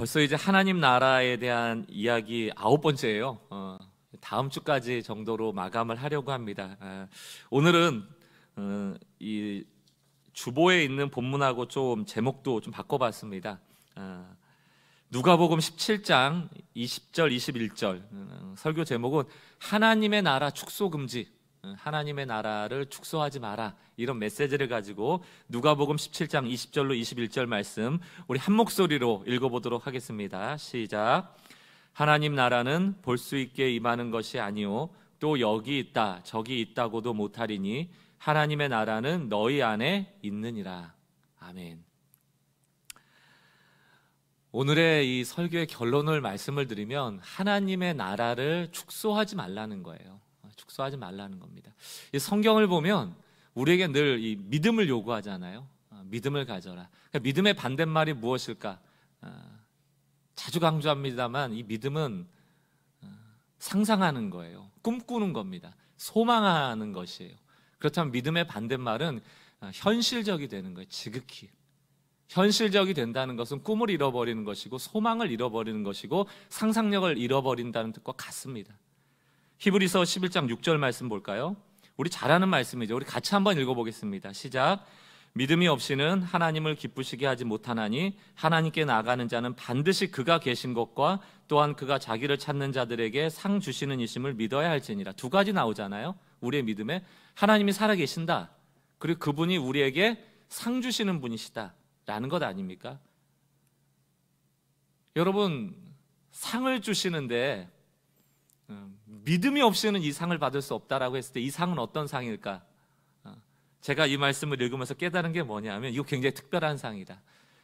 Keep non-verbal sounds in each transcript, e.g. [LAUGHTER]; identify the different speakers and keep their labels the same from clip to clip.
Speaker 1: 벌써 이제 하나님 나라에 대한 이야기 아홉 번째예요. 어, 다음 주까지 정도로 마감을 하려고 합니다. 어, 오늘은 어, 이 주보에 있는 본문하고 좀 제목도 좀 바꿔봤습니다. 누가복음 17장 20절 21절 설교 제목은 하나님의 나라 축소 금지. 하나님의 나라를 축소하지 마라. 이런 메시지를 가지고 누가복음 17장 20절로 21절 말씀 우리 한 목소리로 읽어 보도록 하겠습니다. 시작. 하나님 나라는 볼 수 있게 임하는 것이 아니요 또 여기 있다 저기 있다고도 못하리니 하나님의 나라는 너희 안에 있느니라. 아멘. 오늘의 이 설교의 결론을 말씀을 드리면 하나님의 나라를 축소하지 말라는 거예요. 축소하지 말라는 겁니다. 이 성경을 보면 우리에게 늘 이 믿음을 요구하잖아요. 어, 믿음을 가져라. 그러니까 믿음의 반대말이 무엇일까? 어, 자주 강조합니다만 이 믿음은 어, 상상하는 거예요. 꿈꾸는 겁니다. 소망하는 것이에요. 그렇다면 믿음의 반대말은 현실적이 되는 거예요. 지극히. 현실적이 된다는 것은 꿈을 잃어버리는 것이고 소망을 잃어버리는 것이고 상상력을 잃어버린다는 뜻과 같습니다. 히브리서 11장 6절 말씀 볼까요? 우리 잘하는 말씀이죠. 우리 같이 한번 읽어보겠습니다. 시작. 믿음이 없이는 하나님을 기쁘시게 하지 못하나니 하나님께 나가는 자는 반드시 그가 계신 것과 또한 그가 자기를 찾는 자들에게 상 주시는 이심을 믿어야 할지니라. 두 가지 나오잖아요. 우리의 믿음에 하나님이 살아 계신다. 그리고 그분이 우리에게 상 주시는 분이시다라는 것 아닙니까? 여러분 상을 주시는데 음, 믿음이 없이는 이 상을 받을 수 없다라고 했을 때 이 상은 어떤 상일까? 어, 제가 이 말씀을 읽으면서 깨달은 게 뭐냐면 이거 굉장히 특별한 상이다.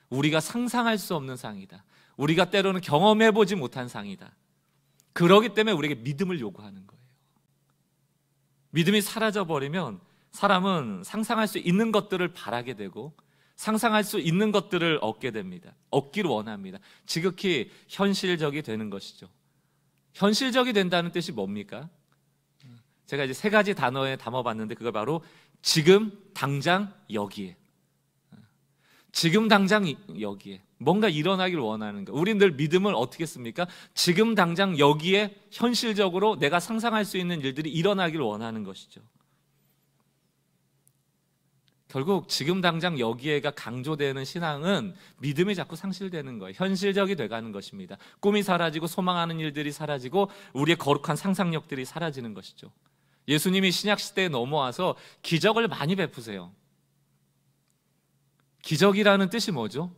Speaker 1: 우리가 상상할 수 없는 상이다. 우리가 때로는 경험해 보지 못한 상이다. 그러기 때문에 우리에게 믿음을 요구하는 거예요. 믿음이 사라져 버리면 사람은 상상할 수 있는 것들을 바라게 되고 상상할 수 있는 것들을 얻게 됩니다. 얻기를 원합니다. 지극히 현실적이 되는 것이죠. 현실적이 된다는 뜻이 뭡니까? 제가 이제 세 가지 단어에 담아봤는데 그걸 바로 지금 당장 여기에 지금 당장 여기에 뭔가 일어나길 원하는 거. 우린 늘 믿음을 어떻게 씁니까? 지금 당장 여기에 현실적으로 내가 상상할 수 있는 일들이 일어나길 원하는 것이죠. 결국 지금 당장 여기에가 강조되는 신앙은 믿음이 자꾸 상실되는 거예요. 현실적이 돼가는 것입니다. 꿈이 사라지고 소망하는 일들이 사라지고 우리의 거룩한 상상력들이 사라지는 것이죠. 예수님이 신약 시대에 넘어와서 기적을 많이 베푸세요. 기적이라는 뜻이 뭐죠?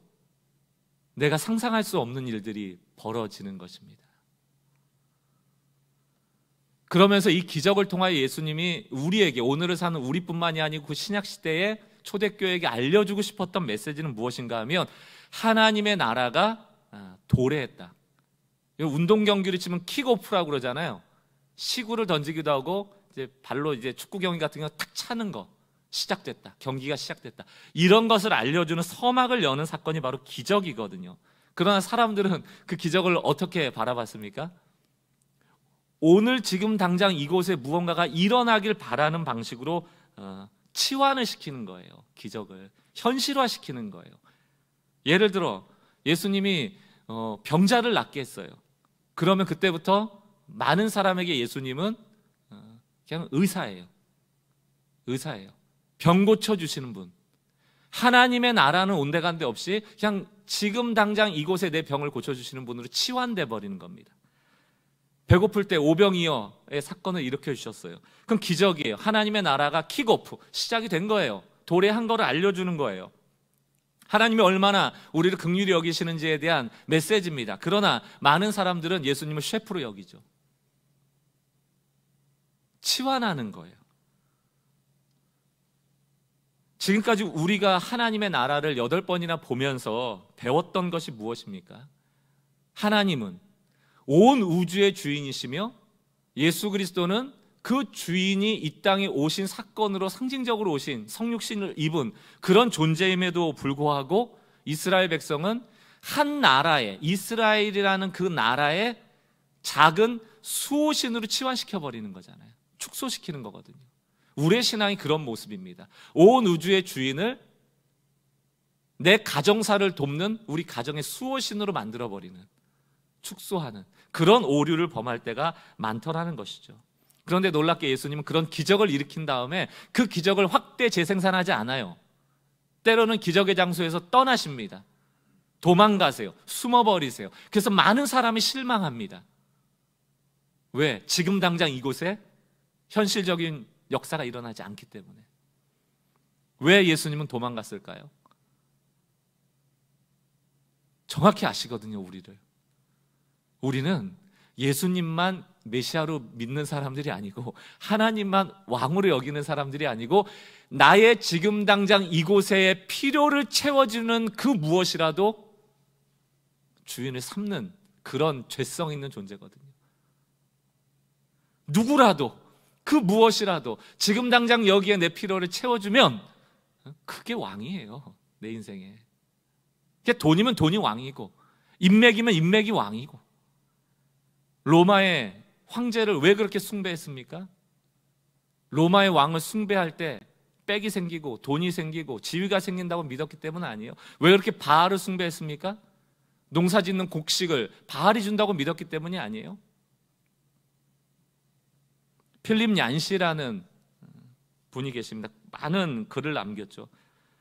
Speaker 1: 내가 상상할 수 없는 일들이 벌어지는 것입니다. 그러면서 이 기적을 통하여 예수님이 우리에게 오늘을 사는 우리뿐만이 아니고 그 신약 시대에 초대교회에게 알려주고 싶었던 메시지는 무엇인가 하면 하나님의 나라가 아, 도래했다. 운동 경기를 치면 킥오프라고 그러잖아요. 시구를 던지기도 하고 이제 발로 이제 축구 경기 같은 경우 탁 차는 거 시작됐다. 경기가 시작됐다. 이런 것을 알려주는 서막을 여는 사건이 바로 기적이거든요. 그러나 사람들은 그 기적을 어떻게 바라봤습니까? 오늘 지금 당장 이곳에 무언가가 일어나길 바라는 방식으로 어, 치환을 시키는 거예요. 기적을 현실화시키는 거예요. 예를 들어 예수님이 어, 병자를 낫게 했어요. 그러면 그때부터 많은 사람에게 예수님은 어, 그냥 의사예요. 의사예요. 병 고쳐 주시는 분. 하나님의 나라는 온데간데 없이 그냥 지금 당장 이곳에 내 병을 고쳐 주시는 분으로 치환돼 버리는 겁니다. 배고플 때 오병이어의 사건을 일으켜 주셨어요. 그럼 기적이에요. 하나님의 나라가 킥오프 시작이 된 거예요. 도래한 거를 알려주는 거예요. 하나님이 얼마나 우리를 극률히 여기시는지에 대한 메시지입니다. 그러나 많은 사람들은 예수님을 셰프로 여기죠. 치환하는 거예요. 지금까지 우리가 하나님의 나라를 여덟 번이나 보면서 배웠던 것이 무엇입니까? 하나님은 온 우주의 주인이시며 예수 그리스도는 그 주인이 이 땅에 오신 사건으로 상징적으로 오신 성육신을 입은 그런 존재임에도 불구하고 이스라엘 백성은 한 나라에 이스라엘이라는 그 나라에 작은 수호신으로 치환시켜 버리는 거잖아요. 축소시키는 거거든요. 우리의 신앙이 그런 모습입니다. 온 우주의 주인을 내 가정사를 돕는 우리 가정의 수호신으로 만들어 버리는 축소하는 그런 오류를 범할 때가 많더라는 것이죠. 그런데 놀랍게 예수님은 그런 기적을 일으킨 다음에 그 기적을 확대 재생산하지 않아요. 때로는 기적의 장소에서 떠나십니다. 도망가세요. 숨어버리세요. 그래서 많은 사람이 실망합니다. 왜? 지금 당장 이곳에 현실적인 역사가 일어나지 않기 때문에. 왜 예수님은 도망갔을까요? 정확히 아시거든요, 우리를. 우리는 예수님만 메시아로 믿는 사람들이 아니고 하나님만 왕으로 여기는 사람들이 아니고 나의 지금 당장 이곳에 필요를 채워주는 그 무엇이라도 주인을 삼는 그런 죄성 있는 존재거든요. 누구라도 그 무엇이라도 지금 당장 여기에 내 필요를 채워주면 그게 왕이에요. 내 인생에. 돈이면 돈이 왕이고 인맥이면 인맥이 왕이고 로마의 황제를 왜 그렇게 숭배했습니까? 로마의 왕을 숭배할 때 빽이 생기고 돈이 생기고 지위가 생긴다고 믿었기 때문 아니에요. 왜 그렇게 바알을 숭배했습니까? 농사 짓는 곡식을 바알이 준다고 믿었기 때문이 아니에요. 필립 얀시라는 분이 계십니다. 많은 글을 남겼죠.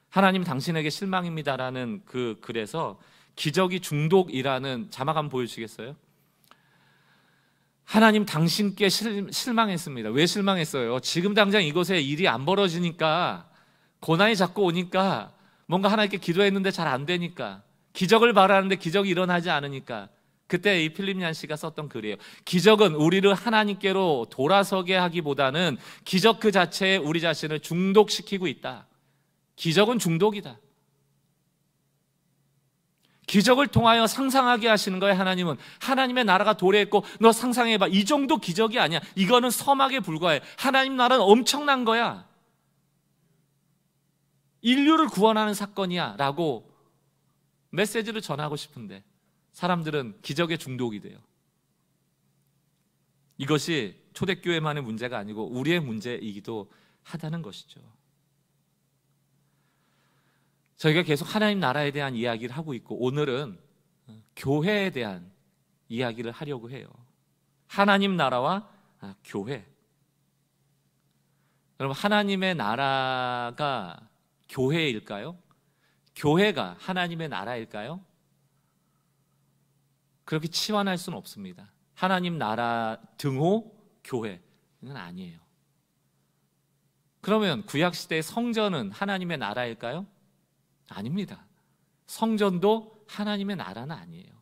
Speaker 1: 하나님 당신에게 실망입니다라는 그 글에서 기적이 중독이라는 자막 한번 보여주시겠어요? 하나님 당신께 실, 실망했습니다. 왜 실망했어요? 지금 당장 이곳에 일이 안 벌어지니까 고난이 자꾸 오니까 뭔가 하나님께 기도했는데 잘 안 되니까 기적을 바라는데 기적이 일어나지 않으니까 그때 이 필립얀 씨가 썼던 글이에요. 기적은 우리를 하나님께로 돌아서게 하기보다는 기적 그 자체에 우리 자신을 중독시키고 있다. 기적은 중독이다. 기적을 통하여 상상하게 하시는 거예요, 하나님은. 하나님의 나라가 도래했고, 너 상상해봐. 이 정도 기적이 아니야. 이거는 서막에 불과해. 하나님 나라는 엄청난 거야. 인류를 구원하는 사건이야. 라고 메시지를 전하고 싶은데, 사람들은 기적에 중독이 돼요. 이것이 초대교회만의 문제가 아니고 우리의 문제이기도 하다는 것이죠. 저희가 계속 하나님 나라에 대한 이야기를 하고 있고 오늘은 교회에 대한 이야기를 하려고 해요. 하나님 나라와 교회. 여러분 하나님의 나라가 교회일까요? 교회가 하나님의 나라일까요? 그렇게 치환할 수는 없습니다. 하나님 나라 등호 교회 는 아니에요. 그러면 구약 시대의 성전은 하나님의 나라일까요? 아닙니다. 성전도 하나님의 나라는 아니에요.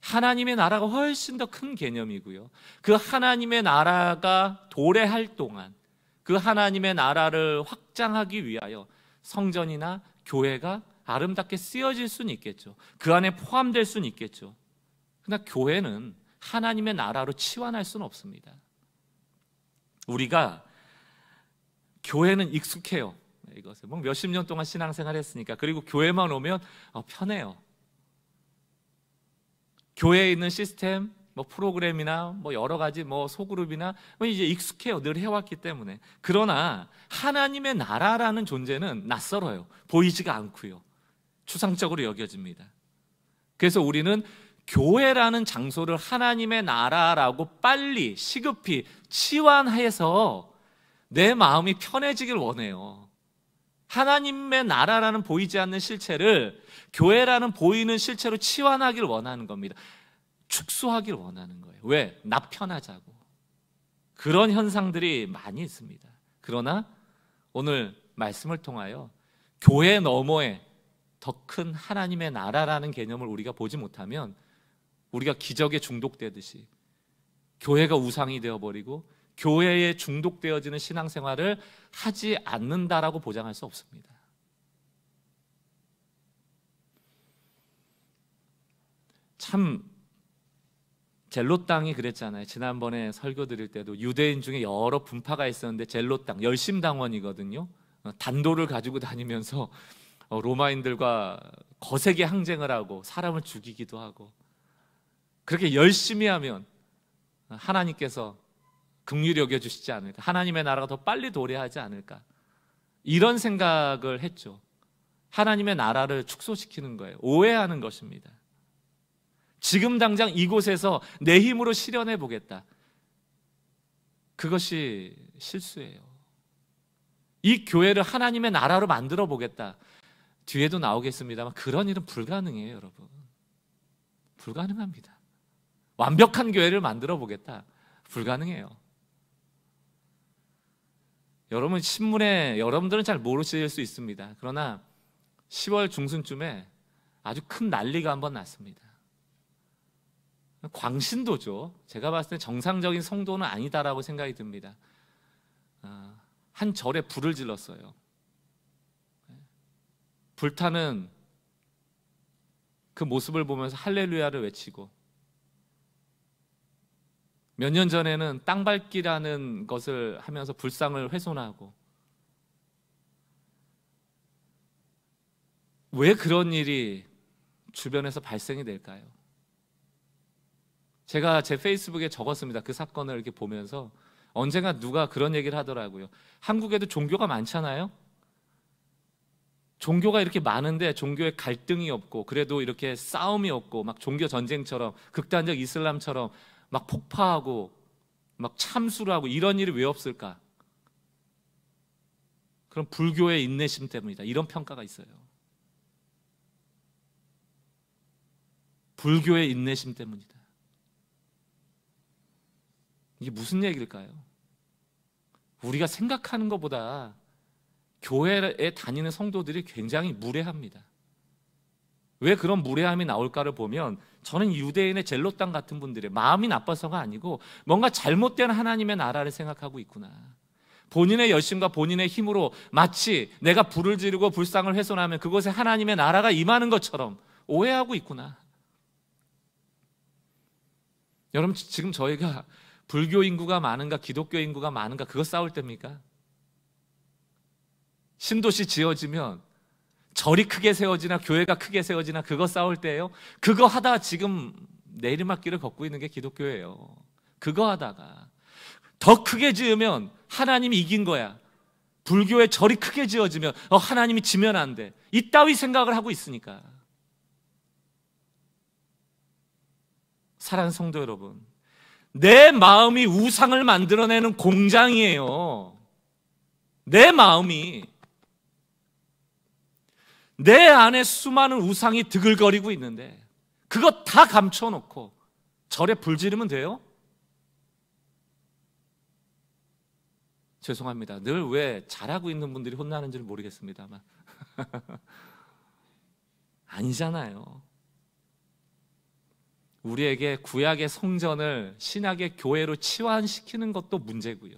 Speaker 1: 하나님의 나라가 훨씬 더 큰 개념이고요. 그 하나님의 나라가 도래할 동안 그 하나님의 나라를 확장하기 위하여 성전이나 교회가 아름답게 쓰여질 수는 있겠죠. 그 안에 포함될 수는 있겠죠. 그러나 교회는 하나님의 나라로 치환할 수는 없습니다. 우리가 교회는 익숙해요. 이것을 뭐 몇십 년 동안 신앙생활 했으니까 그리고 교회만 오면 어, 편해요. 교회에 있는 시스템, 뭐 프로그램이나 뭐 여러 가지 뭐 소그룹이나 뭐 이제 익숙해요. 늘 해왔기 때문에. 그러나 하나님의 나라라는 존재는 낯설어요. 보이지가 않고요. 추상적으로 여겨집니다. 그래서 우리는 교회라는 장소를 하나님의 나라라고 빨리 시급히 치환해서 내 마음이 편해지길 원해요. 하나님의 나라라는 보이지 않는 실체를 교회라는 보이는 실체로 치환하길 원하는 겁니다. 축소하길 원하는 거예요. 왜? 나 편하자고. 그런 현상들이 많이 있습니다. 그러나 오늘 말씀을 통하여 교회 너머에 더 큰 하나님의 나라라는 개념을 우리가 보지 못하면 우리가 기적에 중독되듯이 교회가 우상이 되어버리고 교회에 중독되어지는 신앙생활을 하지 않는다라고 보장할 수 없습니다. 참 젤로 땅이 그랬잖아요. 지난번에 설교 드릴 때도 유대인 중에 여러 분파가 있었는데 젤로 땅 열심 당원이거든요. 어, 단도를 가지고 다니면서 어, 로마인들과 거세게 항쟁을 하고 사람을 죽이기도 하고 그렇게 열심히 하면 하나님께서 긍휼히 여겨 주시지 않을까? 하나님의 나라가 더 빨리 도래하지 않을까? 이런 생각을 했죠. 하나님의 나라를 축소시키는 거예요. 오해하는 것입니다. 지금 당장 이곳에서 내 힘으로 실현해 보겠다. 그것이 실수예요. 이 교회를 하나님의 나라로 만들어 보겠다. 뒤에도 나오겠습니다만 그런 일은 불가능해요, 여러분. 불가능합니다. 완벽한 교회를 만들어 보겠다. 불가능해요. 여러분 신문에 여러분들은 잘 모르실 수 있습니다. 그러나 10월 중순쯤에 아주 큰 난리가 한번 났습니다. 광신도죠. 제가 봤을 때 정상적인 성도는 아니다라고 생각이 듭니다. 어, 한 절에 불을 질렀어요. 불타는 그 모습을 보면서 할렐루야를 외치고 몇년 전에는 땅 밟기라는 것을 하면서 불상을 훼손하고 왜 그런 일이 주변에서 발생이 될까요? 제가 제 페이스북에 적었습니다. 그 사건을 이렇게 보면서 언젠가 누가 그런 얘기를 하더라고요. 한국에도 종교가 많잖아요. 종교가 이렇게 많은데 종교에 갈등이 없고 그래도 이렇게 싸움이 없고 막 종교 전쟁처럼 극단적 이슬람처럼 막 폭파하고 막 참수를 하고 이런 일이 왜 없을까? 그럼 불교의 인내심 때문이다. 이런 평가가 있어요. 불교의 인내심 때문이다. 이게 무슨 얘기일까요? 우리가 생각하는 것보다 교회에 다니는 성도들이 굉장히 무례합니다. 왜 그런 무례함이 나올까를 보면 저는 유대인의 젤롯당 같은 분들의 마음이 나빠서가 아니고 뭔가 잘못된 하나님의 나라를 생각하고 있구나. 본인의 열심과 본인의 힘으로 마치 내가 불을 지르고 불상을 훼손하면 그것에 하나님의 나라가 임하는 것처럼 오해하고 있구나. 여러분 지금 저희가 불교 인구가 많은가 기독교 인구가 많은가 그거 싸울 때입니까? 신도시 지어지면 절이 크게 세워지나 교회가 크게 세워지나 그거 싸울 때예요. 그거 하다 지금 내리막길을 걷고 있는 게 기독교예요. 그거 하다가 더 크게 지으면 하나님이 이긴 거야. 불교의 절이 크게 지어지면 어, 하나님이 지면 안 돼. 이따위 생각을 하고 있으니까. 사랑하는 성도 여러분, 내 마음이 우상을 만들어내는 공장이에요. 내 마음이 내 안에 수많은 우상이 드글거리고 있는데 그것다 감춰놓고 절에 불 지르면 돼요? 죄송합니다. 늘 왜 잘하고 있는 분들이 혼나는지는 모르겠습니다만 [LAUGHS] 아니잖아요. 우리에게 구약의 성전을 신약의 교회로 치환시키는 것도 문제고요.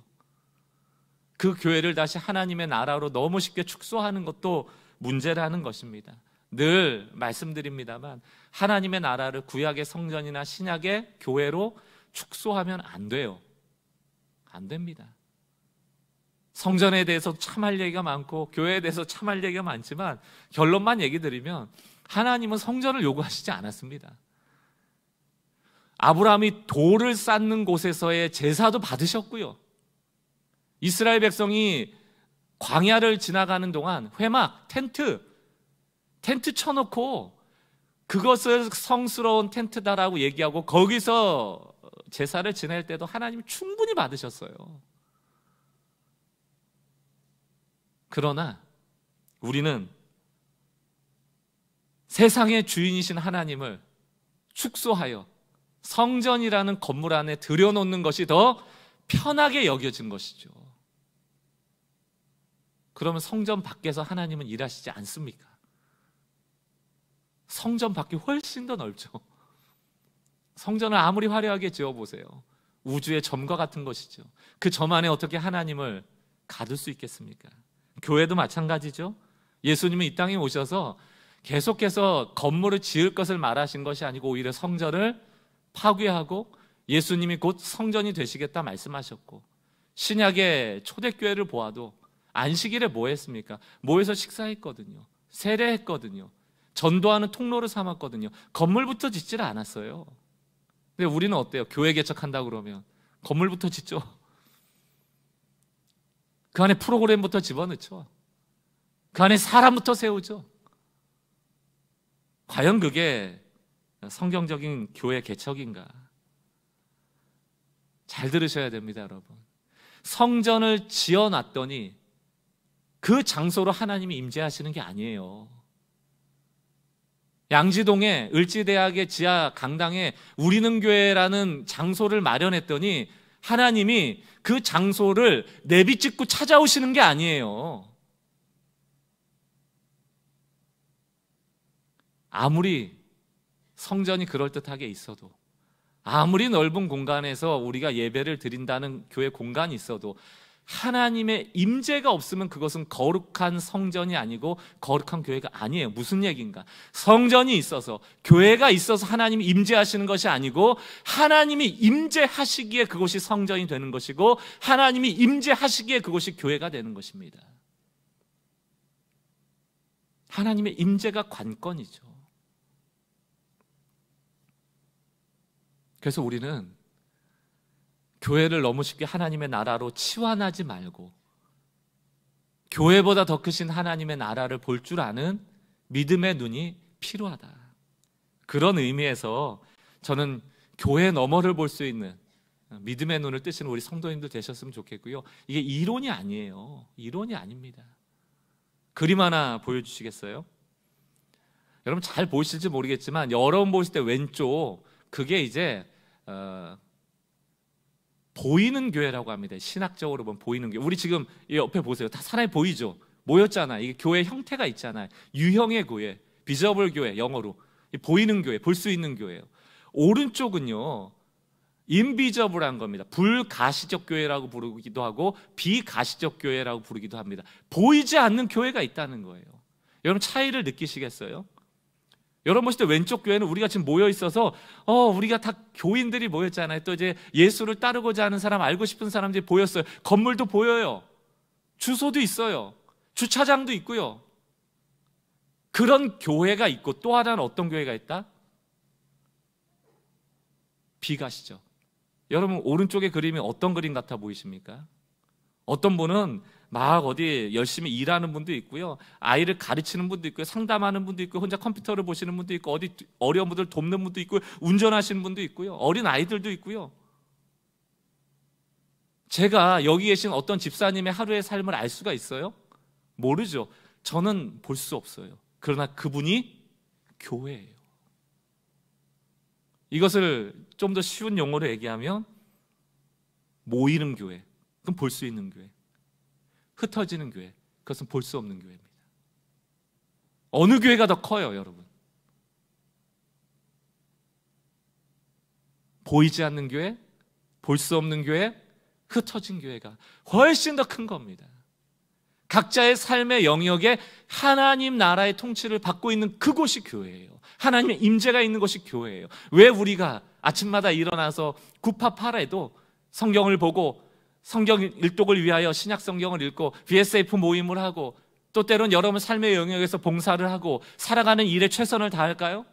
Speaker 1: 그 교회를 다시 하나님의 나라로 너무 쉽게 축소하는 것도 문제라는 것입니다. 늘 말씀드립니다만 하나님의 나라를 구약의 성전이나 신약의 교회로 축소하면 안 돼요. 안 됩니다. 성전에 대해서 참할 얘기가 많고 교회에 대해서 참할 얘기가 많지만 결론만 얘기 드리면 하나님은 성전을 요구하시지 않았습니다. 아브라함이 돌을 쌓는 곳에서의 제사도 받으셨고요. 이스라엘 백성이 광야를 지나가는 동안 회막, 텐트, 텐트 쳐놓고 그것을 성스러운 텐트다라고 얘기하고 거기서 제사를 지낼 때도 하나님 충분히 받으셨어요. 그러나 우리는 세상의 주인이신 하나님을 축소하여 성전이라는 건물 안에 들여놓는 것이 더 편하게 여겨진 것이죠. 그러면 성전 밖에서 하나님은 일하시지 않습니까? 성전 밖이 훨씬 더 넓죠. 성전을 아무리 화려하게 지어보세요. 우주의 점과 같은 것이죠. 그 점 안에 어떻게 하나님을 가둘 수 있겠습니까? 교회도 마찬가지죠. 예수님은 이 땅에 오셔서 계속해서 건물을 지을 것을 말하신 것이 아니고 오히려 성전을 파괴하고 예수님이 곧 성전이 되시겠다 말씀하셨고 신약의 초대교회를 보아도 안식일에 뭐 했습니까? 모여서 식사했거든요. 세례했거든요. 전도하는 통로를 삼았거든요. 건물부터 짓질 않았어요. 근데 우리는 어때요? 교회 개척한다 그러면 건물부터 짓죠. 그 안에 프로그램부터 집어넣죠. 그 안에 사람부터 세우죠. 과연 그게 성경적인 교회 개척인가? 잘 들으셔야 됩니다, 여러분. 성전을 지어 놨더니 그 장소로 하나님이 임재하시는 게 아니에요. 양지동에 을지대학의 지하 강당에 우리는 교회라는 장소를 마련했더니 하나님이 그 장소를 내비 찍고 찾아오시는 게 아니에요. 아무리 성전이 그럴듯하게 있어도 아무리 넓은 공간에서 우리가 예배를 드린다는 교회 공간이 있어도 하나님의 임재가 없으면 그것은 거룩한 성전이 아니고 거룩한 교회가 아니에요. 무슨 얘기인가? 성전이 있어서 교회가 있어서 하나님이 임재하시는 것이 아니고 하나님이 임재하시기에 그것이 성전이 되는 것이고 하나님이 임재하시기에 그것이 교회가 되는 것입니다. 하나님의 임재가 관건이죠. 그래서 우리는 교회를 너무 쉽게 하나님의 나라로 치환하지 말고 교회보다 더 크신 하나님의 나라를 볼 줄 아는 믿음의 눈이 필요하다. 그런 의미에서 저는 교회 너머를 볼 수 있는 믿음의 눈을 뜨시는 우리 성도님들 되셨으면 좋겠고요. 이게 이론이 아니에요. 이론이 아닙니다. 그림 하나 보여주시겠어요? 여러분 잘 보실지 이 모르겠지만 여러분 보실 때 왼쪽 그게 이제 어, 보이는 교회라고 합니다. 신학적으로 보면 보이는 교회. 우리 지금 옆에 보세요. 다 사람이 보이죠. 모였잖아. 이게 교회 형태가 있잖아요. 유형의 교회, 비저블 교회 영어로 보이는 교회, 볼 수 있는 교회예요. 오른쪽은요. 인비저블한 겁니다. 불가시적 교회라고 부르기도 하고 비가시적 교회라고 부르기도 합니다. 보이지 않는 교회가 있다는 거예요. 여러분 차이를 느끼시겠어요? 여러분 보실 때 왼쪽 교회는 우리가 지금 모여 있어서 어 우리가 다 교인들이 모였잖아요. 또 이제 예수를 따르고자 하는 사람, 알고 싶은 사람들이 보였어요. 건물도 보여요. 주소도 있어요. 주차장도 있고요. 그런 교회가 있고 또 하나는 어떤 교회가 있다? 비가시죠. 여러분 오른쪽의 그림이 어떤 그림 같아 보이십니까? 어떤 분은 막 어디 열심히 일하는 분도 있고요. 아이를 가르치는 분도 있고 상담하는 분도 있고 혼자 컴퓨터를 보시는 분도 있고 어디 어려운 분들 돕는 분도 있고 운전하시는 분도 있고요. 어린 아이들도 있고요. 제가 여기 계신 어떤 집사님의 하루의 삶을 알 수가 있어요? 모르죠. 저는 볼 수 없어요. 그러나 그분이 교회예요. 이것을 좀 더 쉬운 용어로 얘기하면 모이는 교회. 그럼 볼 수 있는 교회. 흩어지는 교회. 그것은 볼 수 없는 교회입니다. 어느 교회가 더 커요, 여러분? 보이지 않는 교회, 볼 수 없는 교회, 흩어진 교회가 훨씬 더 큰 겁니다. 각자의 삶의 영역에 하나님 나라의 통치를 받고 있는 그곳이 교회예요. 하나님의 임재가 있는 것이 교회예요. 왜 우리가 아침마다 일어나서 구파파라도 성경을 보고 성경 일독을 위하여 신약 성경을 읽고 BSF 모임을 하고 또 때론 여러분 삶의 영역에서 봉사를 하고 살아가는 일에 최선을 다할까요?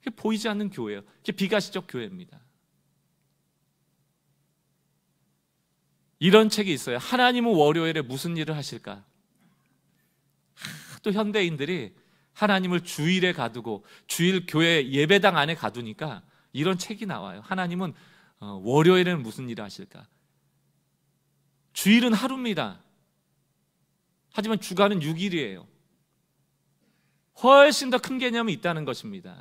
Speaker 1: 이게 보이지 않는 교회예요. 이게 비가시적 교회입니다. 이런 책이 있어요. 하나님은 월요일에 무슨 일을 하실까? 또 현대인들이 하나님을 주일에 가두고 주일 교회 예배당 안에 가두니까 이런 책이 나와요. 하나님은 어, 월요일에는 무슨 일을 하실까? 주일은 하루입니다. 하지만 주간은 6일이에요. 훨씬 더 큰 개념이 있다는 것입니다.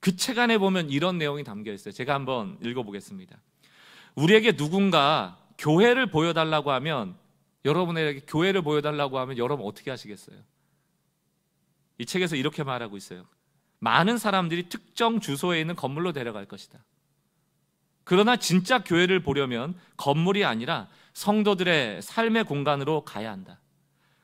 Speaker 1: 그 책 안에 보면 이런 내용이 담겨 있어요. 제가 한번 읽어보겠습니다. 우리에게 누군가 교회를 보여달라고 하면 여러분에게 교회를 보여달라고 하면 여러분 어떻게 하시겠어요? 이 책에서 이렇게 말하고 있어요. 많은 사람들이 특정 주소에 있는 건물로 데려갈 것이다. 그러나 진짜 교회를 보려면 건물이 아니라 성도들의 삶의 공간으로 가야 한다.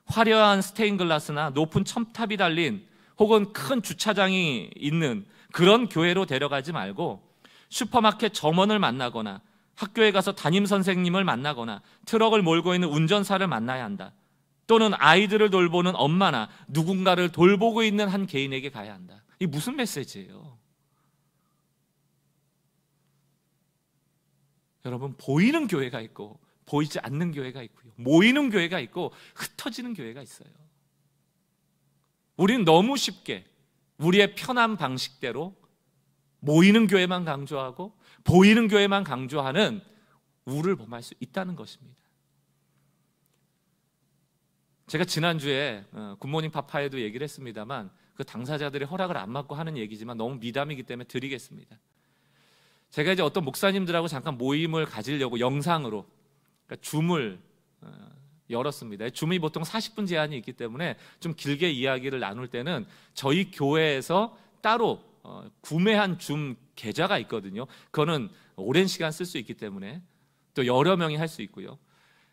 Speaker 1: 화려한 스테인글라스나 높은 첨탑이 달린 혹은 큰 주차장이 있는 그런 교회로 데려가지 말고 슈퍼마켓 점원을 만나거나 학교에 가서 담임 선생님을 만나거나 트럭을 몰고 있는 운전사를 만나야 한다. 또는 아이들을 돌보는 엄마나 누군가를 돌보고 있는 한 개인에게 가야 한다. 이게 무슨 메시지예요? 여러분 보이는 교회가 있고 보이지 않는 교회가 있고요. 모이는 교회가 있고 흩어지는 교회가 있어요. 우리는 너무 쉽게 우리의 편한 방식대로 모이는 교회만 강조하고 보이는 교회만 강조하는 우를 범할 수 있다는 것입니다. 제가 지난주에 굿모닝 어, 파파에도 얘기를 했습니다만 그 당사자들의 허락을 안 받고 하는 얘기지만 너무 미담이기 때문에 드리겠습니다. 제가 이제 어떤 목사님들하고 잠깐 모임을 가지려고 영상으로 그러니까 줌을 어, 열었습니다. 줌이 보통 40분 제한이 있기 때문에 좀 길게 이야기를 나눌 때는 저희 교회에서 따로 어, 구매한 줌 계좌가 있거든요. 그거는 오랜 시간 쓸 수 있기 때문에 또 여러 명이 할 수 있고요.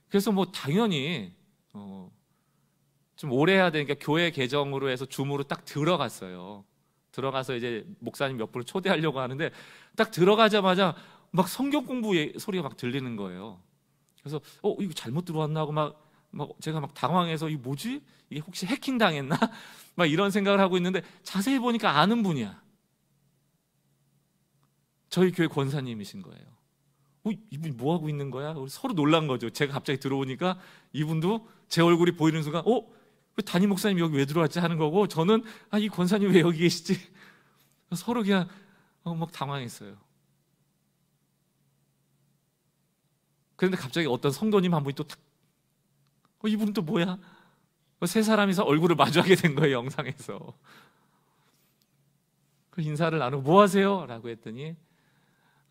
Speaker 1: 그래서 뭐 당연히 어, 좀 오래 해야 되니까 교회 계정으로 해서 줌으로 딱 들어갔어요. 들어가서 이제 목사님 몇 분을 초대하려고 하는데 딱 들어가자마자 막 성경 공부 예, 소리가 막 들리는 거예요. 그래서 어 이거 잘못 들어왔나 하고 막, 막 제가 막 당황해서 이 뭐지? 이게 혹시 해킹 당했나? [LAUGHS] 막 이런 생각을 하고 있는데 자세히 보니까 아는 분이야. 저희 교회 권사님이신 거예요. 어, 이분 뭐 하고 있는 거야? 서로 놀란 거죠. 제가 갑자기 들어오니까 이분도 제 얼굴이 보이는 순간, 어? 왜 담임 목사님 여기 왜 들어왔지 하는 거고 저는 아, 이 권사님 왜 여기 계시지? [LAUGHS] 서로 그냥 어, 막 당황했어요. 그런데 갑자기 어떤 성도님 한 분이 또 어, 이분또 뭐야? 어, 세 사람이서 얼굴을 마주하게 된 거예요 영상에서. 그 인사를 나누고 뭐 하세요? 라고 했더니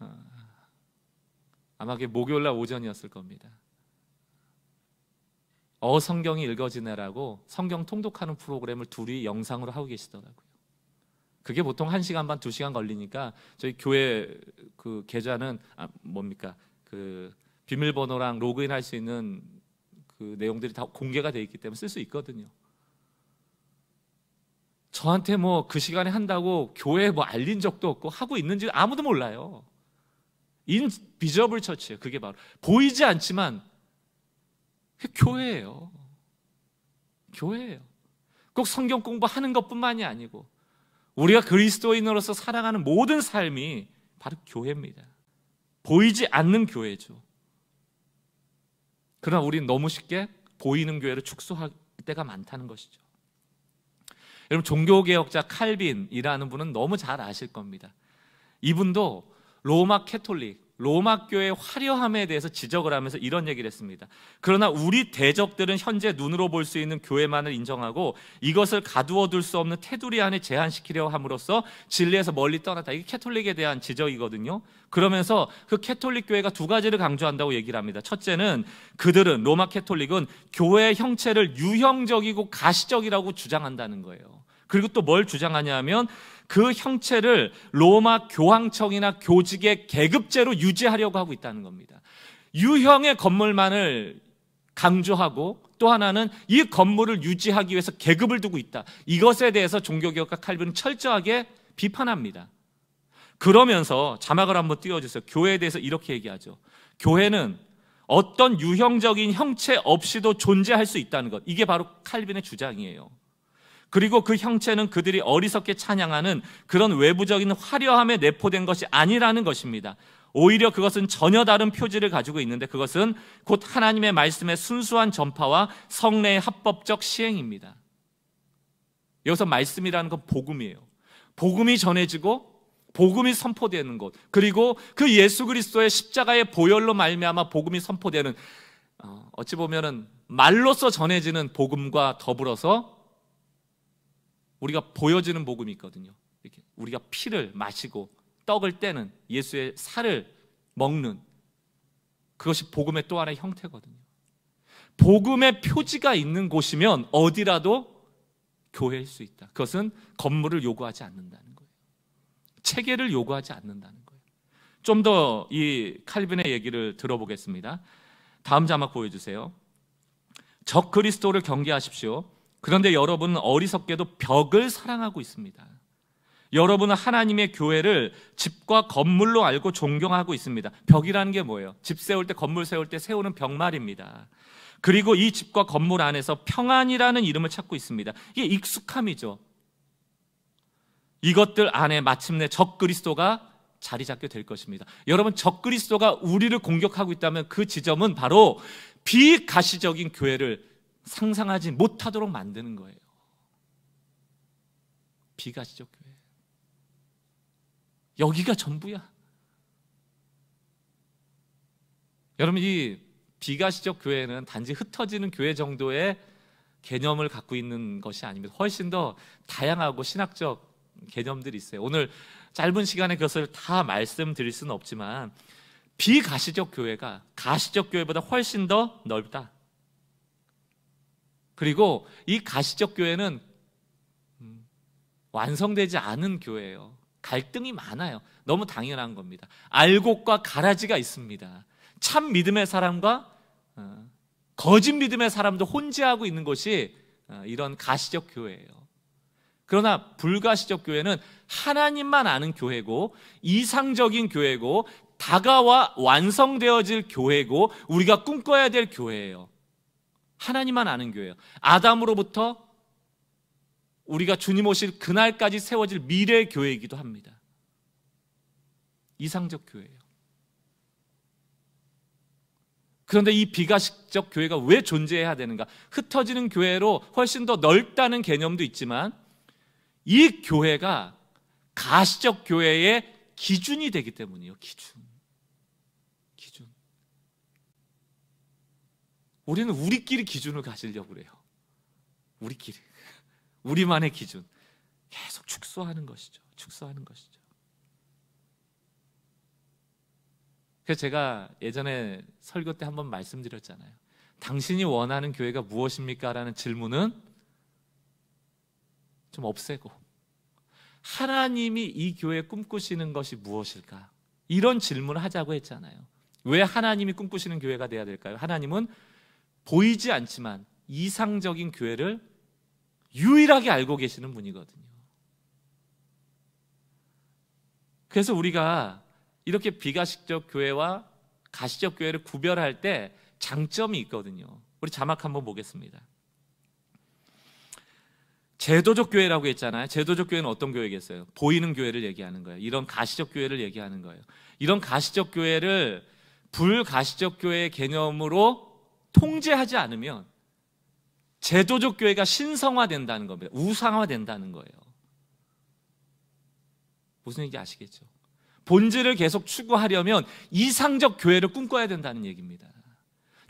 Speaker 1: 어, 아마 그게 목요일날 오전이었을 겁니다. 어 성경이 읽어지네라고 성경 통독하는 프로그램을 둘이 영상으로 하고 계시더라고요. 그게 보통 1시간 반, 2시간 걸리니까 저희 교회 그 계좌는 아, 뭡니까? 그 비밀번호랑 로그인 할 수 있는 그 내용들이 다 공개가 돼 있기 때문에 쓸 수 있거든요. 저한테 뭐 그 시간에 한다고 교회에 뭐 알린 적도 없고 하고 있는지 아무도 몰라요. 인비저블 처치예요. 그게 바로 보이지 않지만 교회예요. 교회예요. 꼭 성경 공부하는 것뿐만이 아니고 우리가 그리스도인으로서 살아가는 모든 삶이 바로 교회입니다. 보이지 않는 교회죠. 그러나 우리는 너무 쉽게 보이는 교회를 축소할 때가 많다는 것이죠. 여러분 종교 개혁자 칼빈이라는 분은 너무 잘 아실 겁니다. 이분도 로마 캐톨릭 로마 교회의 화려함에 대해서 지적을 하면서 이런 얘기를 했습니다. 그러나 우리 대적들은 현재 눈으로 볼 수 있는 교회만을 인정하고 이것을 가두어 둘 수 없는 테두리 안에 제한시키려 함으로써 진리에서 멀리 떠났다. 이게 캐톨릭에 대한 지적이거든요. 그러면서 그 캐톨릭 교회가 두 가지를 강조한다고 얘기를 합니다. 첫째는 그들은 로마 캐톨릭은 교회의 형체를 유형적이고 가시적이라고 주장한다는 거예요. 그리고 또 뭘 주장하냐면 그 형체를 로마 교황청이나 교직의 계급제로 유지하려고 하고 있다는 겁니다. 유형의 건물만을 강조하고 또 하나는 이 건물을 유지하기 위해서 계급을 두고 있다. 이것에 대해서 종교개혁가 칼빈은 철저하게 비판합니다. 그러면서 자막을 한번 띄워주세요. 교회에 대해서 이렇게 얘기하죠. 교회는 어떤 유형적인 형체 없이도 존재할 수 있다는 것. 이게 바로 칼빈의 주장이에요. 그리고 그 형체는 그들이 어리석게 찬양하는 그런 외부적인 화려함에 내포된 것이 아니라는 것입니다. 오히려 그것은 전혀 다른 표지를 가지고 있는데 그것은 곧 하나님의 말씀의 순수한 전파와 성례의 합법적 시행입니다. 여기서 말씀이라는 건 복음이에요. 복음이 전해지고 복음이 선포되는 곳 그리고 그 예수 그리스도의 십자가의 보혈로 말미암아 복음이 선포되는 어, 어찌 보면은 말로써 전해지는 복음과 더불어서 우리가 보여지는 복음이 있거든요. 이렇게 우리가 피를 마시고 떡을 떼는 예수의 살을 먹는 그것이 복음의 또 하나의 형태거든요. 복음의 표지가 있는 곳이면 어디라도 교회일 수 있다. 그것은 건물을 요구하지 않는다는 거예요. 체계를 요구하지 않는다는 거예요. 좀 더 이 칼빈의 얘기를 들어보겠습니다. 다음 자막 보여주세요. 적 그리스도를 경계하십시오. 그런데 여러분은 어리석게도 벽을 사랑하고 있습니다. 여러분은 하나님의 교회를 집과 건물로 알고 존경하고 있습니다. 벽이라는 게 뭐예요? 집 세울 때, 건물 세울 때 세우는 벽 말입니다. 그리고 이 집과 건물 안에서 평안이라는 이름을 찾고 있습니다. 이게 익숙함이죠. 이것들 안에 마침내 적 그리스도가 자리 잡게 될 것입니다. 여러분, 적 그리스도가 우리를 공격하고 있다면 그 지점은 바로 비가시적인 교회를 상상하지 못하도록 만드는 거예요. 비가지적 교회. 여기가 전부야. 여러분 이 비가시적 교회는 단지 흩어지는 교회 정도의 개념을 갖고 있는 것이 아닙니다. 훨씬 더 다양하고 신학적 개념들이 있어요. 오늘 짧은 시간에 그것을 다 말씀드릴 수는 없지만 비가시적 교회가 가시적 교회보다 훨씬 더 넓다. 그리고 이 가시적 교회는 음, 완성되지 않은 교회예요. 갈등이 많아요. 너무 당연한 겁니다. 알곡과 가라지가 있습니다. 참 믿음의 사람과 어, 거짓 믿음의 사람도 혼재하고 있는 것이 어, 이런 가시적 교회예요. 그러나 불가시적 교회는 하나님만 아는 교회고 이상적인 교회고 다가와 완성되어질 교회고 우리가 꿈꿔야 될 교회예요. 하나님만 아는 교회예요. 아담으로부터 우리가 주님 오실 그날까지 세워질 미래 교회이기도 합니다. 이상적 교회예요. 그런데 이 비가식적 교회가 왜 존재해야 되는가? 흩어지는 교회로 훨씬 더 넓다는 개념도 있지만 이 교회가 가시적 교회의 기준이 되기 때문이에요. 기준. 우리는 우리끼리 기준을 가지려고 그래요. 우리끼리. [LAUGHS] 우리만의 기준. 계속 축소하는 것이죠. 축소하는 것이죠. 그래서 제가 예전에 설교 때 한번 말씀드렸잖아요. 당신이 원하는 교회가 무엇입니까? 라는 질문은 좀 없애고 하나님이 이 교회 꿈꾸시는 것이 무엇일까? 이런 질문을 하자고 했잖아요. 왜 하나님이 꿈꾸시는 교회가 돼야 될까요? 하나님은 보이지 않지만 이상적인 교회를 유일하게 알고 계시는 분이거든요. 그래서 우리가 이렇게 비가식적 교회와 가시적 교회를 구별할 때 장점이 있거든요. 우리 자막 한번 보겠습니다. 제도적 교회라고 했잖아요. 제도적 교회는 어떤 교회겠어요? 보이는 교회를 얘기하는 거예요. 이런 가시적 교회를 얘기하는 거예요. 이런 가시적 교회를 불가시적 교회의 개념으로 통제하지 않으면 제도적 교회가 신성화된다는 겁니다. 우상화된다는 거예요. 무슨 얘기 아시겠죠? 본질을 계속 추구하려면 이상적 교회를 꿈꿔야 된다는 얘기입니다.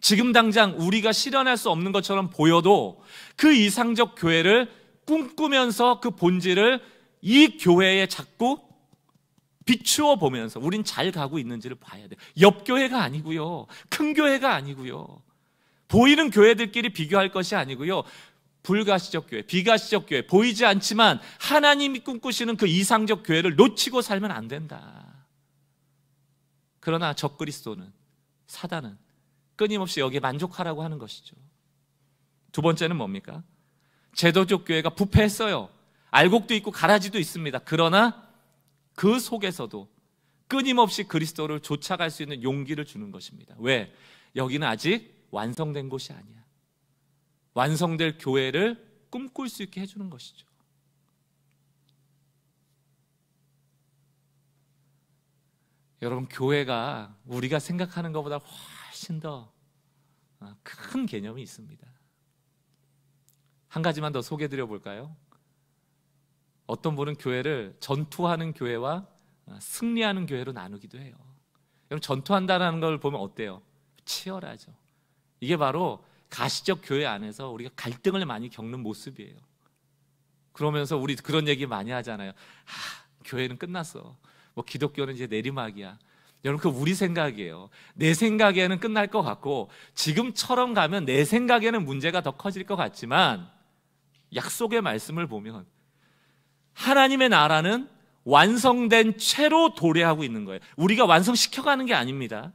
Speaker 1: 지금 당장 우리가 실현할 수 없는 것처럼 보여도 그 이상적 교회를 꿈꾸면서 그 본질을 이 교회에 자꾸 비추어 보면서 우린 잘 가고 있는지를 봐야 돼. 옆 교회가 아니고요. 큰 교회가 아니고요. 보이는 교회들끼리 비교할 것이 아니고요. 불가시적 교회, 비가시적 교회, 보이지 않지만 하나님이 꿈꾸시는 그 이상적 교회를 놓치고 살면 안 된다. 그러나 적그리스도는 사단은 끊임없이 여기에 만족하라고 하는 것이죠. 두 번째는 뭡니까? 제도적 교회가 부패했어요. 알곡도 있고 가라지도 있습니다. 그러나 그 속에서도 끊임없이 그리스도를 쫓아갈 수 있는 용기를 주는 것입니다. 왜? 여기는 아직 완성된 것이 아니야. 완성될 교회를 꿈꿀 수 있게 해주는 것이죠. 여러분, 교회가 우리가 생각하는 것보다 훨씬 더큰 어, 개념이 있습니다. 한 가지만 더 소개해 드려 볼까요? 어떤 분은 교회를 전투하는 교회와 어, 승리하는 교회로 나누기도 해요. 여러분 전투한다라는 걸 보면 어때요? 치열하죠. 이게 바로 가시적 교회 안에서 우리가 갈등을 많이 겪는 모습이에요. 그러면서 우리 그런 얘기 많이 하잖아요. 아, 교회는 끝났어. 뭐 기독교는 이제 내리막이야. 여러분 그 우리 생각이에요. 내 생각에는 끝날 것 같고 지금처럼 가면 내 생각에는 문제가 더 커질 것 같지만 약속의 말씀을 보면 하나님의 나라는 완성된 채로 도래하고 있는 거예요. 우리가 완성시켜가는 게 아닙니다.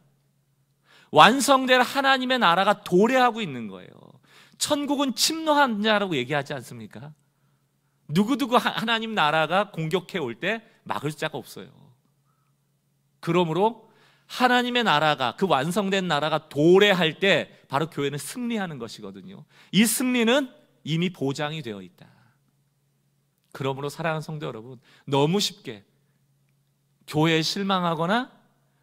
Speaker 1: 완성될 하나님의 나라가 도래하고 있는 거예요. 천국은 침노한 자라고 얘기하지 않습니까? 누구누구 하나님 나라가 공격해 올때 막을 자가 없어요. 그러므로 하나님의 나라가 그 완성된 나라가 도래할 때 바로 교회는 승리하는 것이거든요. 이 승리는 이미 보장이 되어 있다. 그러므로 사랑하는 성도 여러분, 너무 쉽게 교회에 실망하거나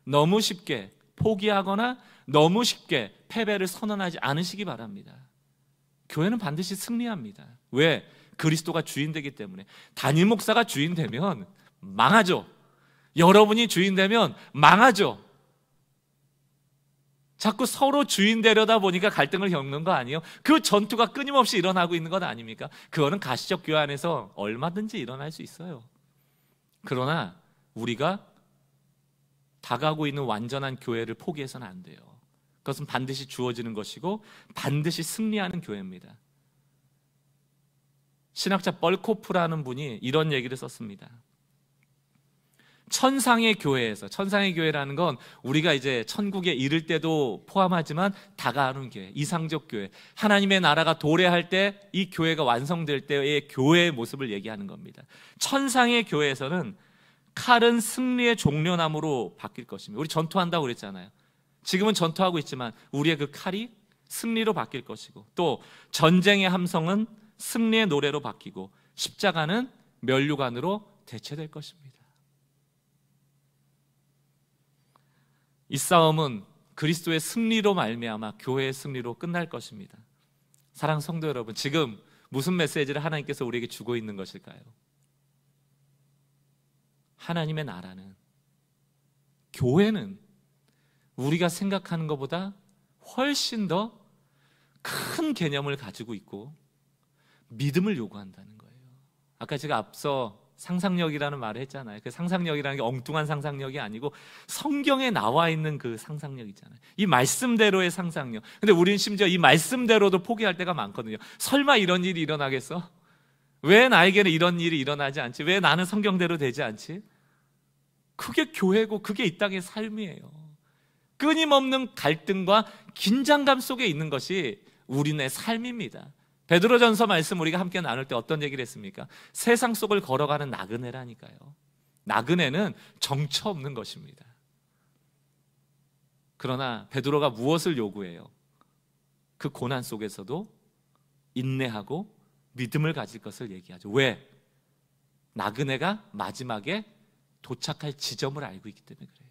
Speaker 1: 너무 쉽게 포기하거나 너무 쉽게 패배를 선언하지 않으시기 바랍니다. 교회는 반드시 승리합니다. 왜? 그리스도가 주인 되기 때문에. 단임 목사가 주인 되면 망하죠. 여러분이 주인 되면 망하죠. 자꾸 서로 주인 되려다 보니까 갈등을 겪는 거 아니에요? 그 전투가 끊임없이 일어나고 있는 것 아닙니까? 그거는 가시적 교회 안에서 얼마든지 일어날 수 있어요. 그러나 우리가 다가오고 있는 완전한 교회를 포기해서는 안 돼요. 그것은 반드시 주어지는 것이고 반드시 승리하는 교회입니다. 신학자 벌코프라는 분이 이런 얘기를 썼습니다. 천상의 교회에서 천상의 교회라는 건 우리가 이제 천국에 이를 때도 포함하지만 다가오는 교회, 이상적 교회, 하나님의 나라가 도래할 때 이 교회가 완성될 때의 교회의 모습을 얘기하는 겁니다. 천상의 교회에서는 칼은 승리의 종려나무로 바뀔 것입니다. 우리 전투한다고 그랬잖아요. 지금은 전투하고 있지만 우리의 그 칼이 승리로 바뀔 것이고 또 전쟁의 함성은 승리의 노래로 바뀌고 십자가는 면류관으로 대체될 것입니다. 이 싸움은 그리스도의 승리로 말미암아 교회의 승리로 끝날 것입니다. 사랑 성도 여러분, 지금 무슨 메시지를 하나님께서 우리에게 주고 있는 것일까요? 하나님의 나라는 교회는 우리가 생각하는 것보다 훨씬 더 큰 개념을 가지고 있고 믿음을 요구한다는 거예요. 아까 제가 앞서 상상력이라는 말을 했잖아요. 그 상상력이라는 게 엉뚱한 상상력이 아니고 성경에 나와 있는 그 상상력 있잖아요. 이 말씀대로의 상상력. 근데 우리는 심지어 이 말씀대로도 포기할 때가 많거든요. 설마 이런 일이 일어나겠어? 왜 나에게는 이런 일이 일어나지 않지? 왜 나는 성경대로 되지 않지? 그게 교회고 그게 이 땅의 삶이에요. 끊임없는 갈등과 긴장감 속에 있는 것이 우리네 삶입니다. 베드로전서 말씀 우리가 함께 나눌 때 어떤 얘기를 했습니까? 세상 속을 걸어가는 나그네라니까요. 나그네는 정처 없는 것입니다. 그러나 베드로가 무엇을 요구해요? 그 고난 속에서도 인내하고 믿음을 가질 것을 얘기하죠. 왜? 나그네가 마지막에 도착할 지점을 알고 있기 때문에 그래요.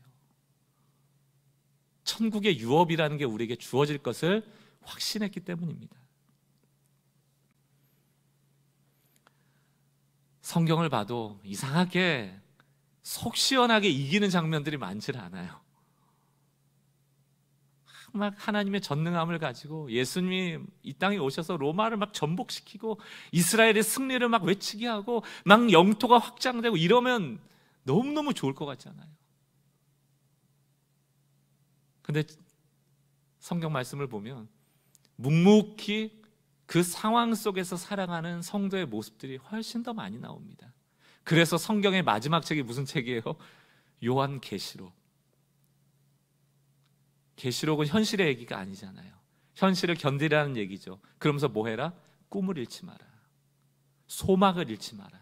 Speaker 1: 천국의 유업이라는 게 우리에게 주어질 것을 확신했기 때문입니다. 성경을 봐도 이상하게 속 시원하게 이기는 장면들이 많질 않아요. 막 하나님의 전능함을 가지고 예수님이 이 땅에 오셔서 로마를 막 전복시키고 이스라엘의 승리를 막 외치게 하고 막 영토가 확장되고 이러면 너무너무 좋을 것 같잖아요. 근데 성경 말씀을 보면 묵묵히 그 상황 속에서 살아가는 성도의 모습들이 훨씬 더 많이 나옵니다. 그래서 성경의 마지막 책이 무슨 책이에요? 요한 계시록. 계시록은 현실의 얘기가 아니잖아요. 현실을 견디라는 얘기죠. 그러면서 뭐 해라? 꿈을 잃지 마라. 소망을 잃지 마라.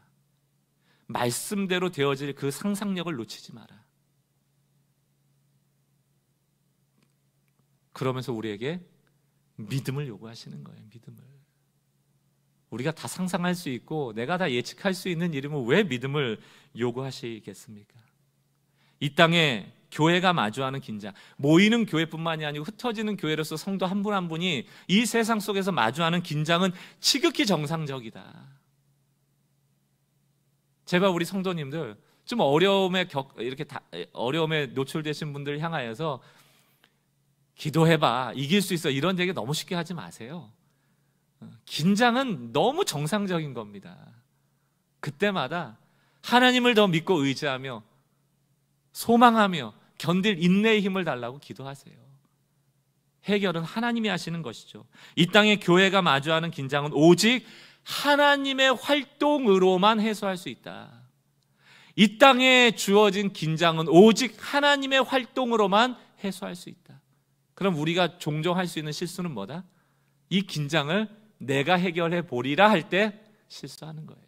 Speaker 1: 말씀대로 되어질 그 상상력을 놓치지 마라. 그러면서 우리에게 믿음을 요구하시는 거예요. 믿음을. 우리가 다 상상할 수 있고 내가 다 예측할 수 있는 일이면 왜 믿음을 요구하시겠습니까? 이 땅에 교회가 마주하는 긴장, 모이는 교회뿐만이 아니고 흩어지는 교회로서 성도 한 분한 한 분이 이 세상 속에서 마주하는 긴장은 지극히 정상적이다. 제발 우리 성도님들 좀 어려움에 겪 이렇게 다, 어려움에 노출되신 분들 향하여서 기도해봐. 이길 수 있어. 이런 얘기 너무 쉽게 하지 마세요. 어, 긴장은 너무 정상적인 겁니다. 그때마다 하나님을 더 믿고 의지하며 소망하며 견딜 인내의 힘을 달라고 기도하세요. 해결은 하나님이 하시는 것이죠. 이 땅의 교회가 마주하는 긴장은 오직 하나님의 활동으로만 해소할 수 있다. 이 땅에 주어진 긴장은 오직 하나님의 활동으로만 해소할 수 있다. 그럼 우리가 종종 할 수 있는 실수는 뭐다? 이 긴장을 내가 해결해 보리라 할 때 실수하는 거예요.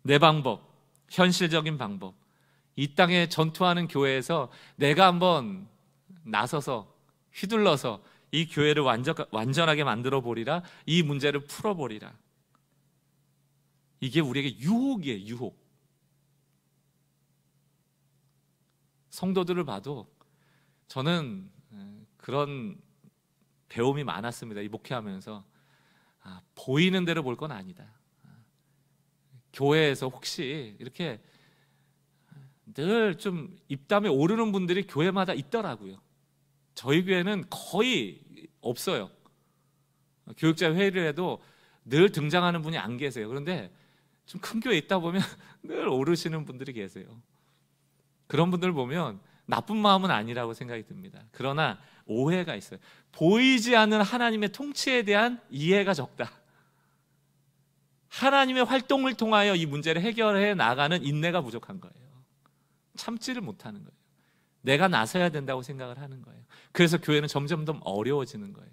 Speaker 1: 내 방법, 현실적인 방법. 이 땅에 전투하는 교회에서 내가 한번 나서서 휘둘러서 이 교회를 완전, 완전하게 만들어 보리라 이 문제를 풀어 보리라. 이게 우리에게 유혹이에요, 유혹. 성도들을 봐도 저는 그런 배움이 많았습니다. 이 목회하면서 아, 보이는 대로 볼 건 아니다. 아, 교회에서 혹시 이렇게 늘 좀 입담에 오르는 분들이 교회마다 있더라고요. 저희 교회는 거의 없어요. 교육자 회의를 해도 늘 등장하는 분이 안 계세요. 그런데 좀 큰 교회 에 있다 보면 [LAUGHS] 늘 오르시는 분들이 계세요. 그런 분들 보면 나쁜 마음은 아니라고 생각이 듭니다. 그러나 오해가 있어요. 보이지 않는 하나님의 통치에 대한 이해가 적다. 하나님의 활동을 통하여 이 문제를 해결해 나가는 인내가 부족한 거예요. 참지를 못하는 거예요. 내가 나서야 된다고 생각을 하는 거예요. 그래서 교회는 점점 더 어려워지는 거예요.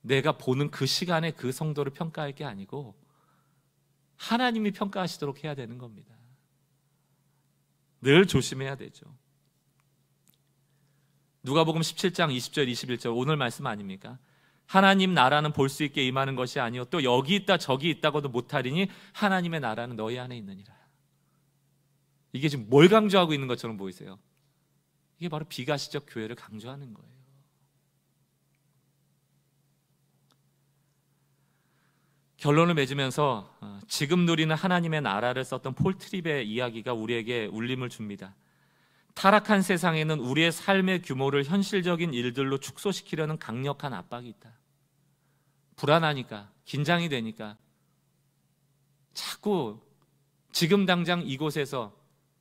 Speaker 1: 내가 보는 그 시간에 그 성도를 평가할 게 아니고 하나님이 평가하시도록 해야 되는 겁니다. 늘 조심해야 되죠. 누가복음 17장 20절 21절 오늘 말씀 아닙니까? 하나님 나라는 볼 수 있게 임하는 것이 아니요 또 여기 있다 저기 있다고도 못하리니 하나님의 나라는 너희 안에 있느니라. 이게 지금 뭘 강조하고 있는 것처럼 보이세요? 이게 바로 비가시적 교회를 강조하는 거예요. 결론을 맺으면서 어, 지금 누리는 하나님의 나라를 썼던 폴트립의 이야기가 우리에게 울림을 줍니다. 타락한 세상에는 우리의 삶의 규모를 현실적인 일들로 축소시키려는 강력한 압박이 있다. 불안하니까, 긴장이 되니까 자꾸 지금 당장 이곳에서